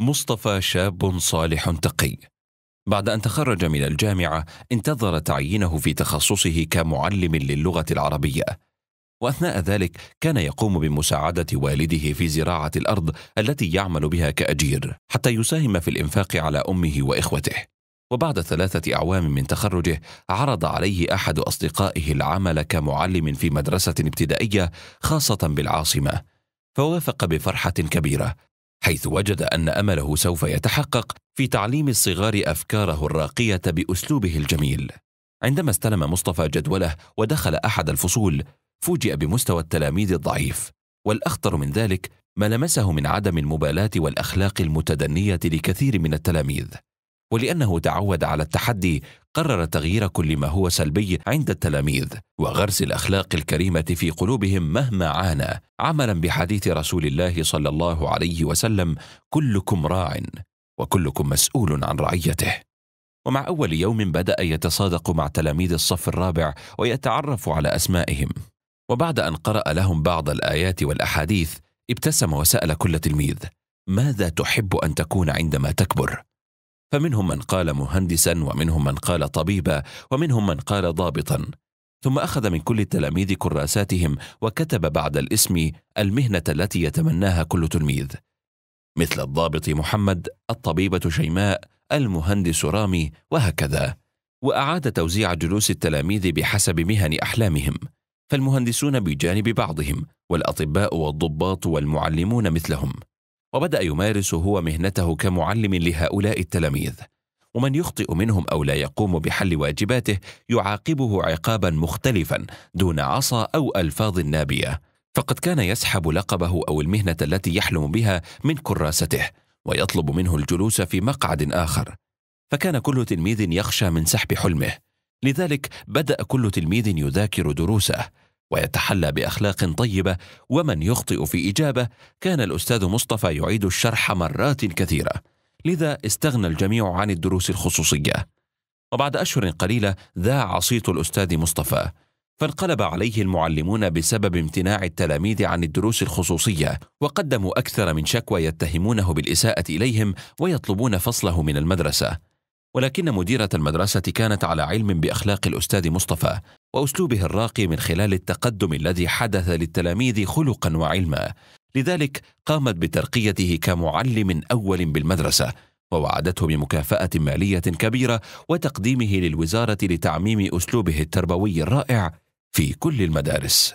مصطفى شاب صالح تقي بعد ان تخرج من الجامعه انتظر تعيينه في تخصصه كمعلم للغه العربيه واثناء ذلك كان يقوم بمساعده والده في زراعه الارض التي يعمل بها كاجير حتى يساهم في الانفاق على امه واخوته وبعد ثلاثه اعوام من تخرجه عرض عليه احد اصدقائه العمل كمعلم في مدرسه ابتدائيه خاصه بالعاصمه فوافق بفرحه كبيره حيث وجد ان امله سوف يتحقق في تعليم الصغار افكاره الراقيه باسلوبه الجميل عندما استلم مصطفى جدوله ودخل احد الفصول فوجئ بمستوى التلاميذ الضعيف والاخطر من ذلك ما لمسه من عدم المبالاه والاخلاق المتدنيه لكثير من التلاميذ ولأنه تعود على التحدي قرر تغيير كل ما هو سلبي عند التلاميذ وغرس الأخلاق الكريمة في قلوبهم مهما عانى عملا بحديث رسول الله صلى الله عليه وسلم كلكم راع وكلكم مسؤول عن رعيته ومع أول يوم بدأ يتصادق مع تلاميذ الصف الرابع ويتعرف على أسمائهم وبعد أن قرأ لهم بعض الآيات والأحاديث ابتسم وسأل كل تلميذ ماذا تحب أن تكون عندما تكبر؟ فمنهم من قال مهندسا ومنهم من قال طبيبا ومنهم من قال ضابطا ثم اخذ من كل التلاميذ كراساتهم وكتب بعد الاسم المهنه التي يتمناها كل تلميذ مثل الضابط محمد الطبيبه شيماء المهندس رامي وهكذا واعاد توزيع جلوس التلاميذ بحسب مهن احلامهم فالمهندسون بجانب بعضهم والاطباء والضباط والمعلمون مثلهم وبدأ يمارس هو مهنته كمعلم لهؤلاء التلاميذ ومن يخطئ منهم أو لا يقوم بحل واجباته يعاقبه عقابا مختلفا دون عصا أو ألفاظ نابية فقد كان يسحب لقبه أو المهنة التي يحلم بها من كراسته ويطلب منه الجلوس في مقعد آخر فكان كل تلميذ يخشى من سحب حلمه لذلك بدأ كل تلميذ يذاكر دروسه ويتحلى باخلاق طيبه ومن يخطئ في اجابه كان الاستاذ مصطفى يعيد الشرح مرات كثيره لذا استغنى الجميع عن الدروس الخصوصيه وبعد اشهر قليله ذاع صيت الاستاذ مصطفى فانقلب عليه المعلمون بسبب امتناع التلاميذ عن الدروس الخصوصيه وقدموا اكثر من شكوى يتهمونه بالاساءه اليهم ويطلبون فصله من المدرسه ولكن مديرة المدرسة كانت على علم بأخلاق الأستاذ مصطفى واسلوبه الراقي من خلال التقدم الذي حدث للتلاميذ خلقا وعلما لذلك قامت بترقيته كمعلم اول بالمدرسه ووعدته بمكافاه ماليه كبيره وتقديمه للوزاره لتعميم اسلوبه التربوي الرائع في كل المدارس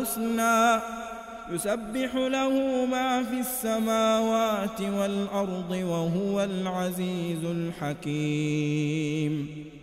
الحسنى يسبح له ما في السماوات والأرض وهو العزيز الحكيم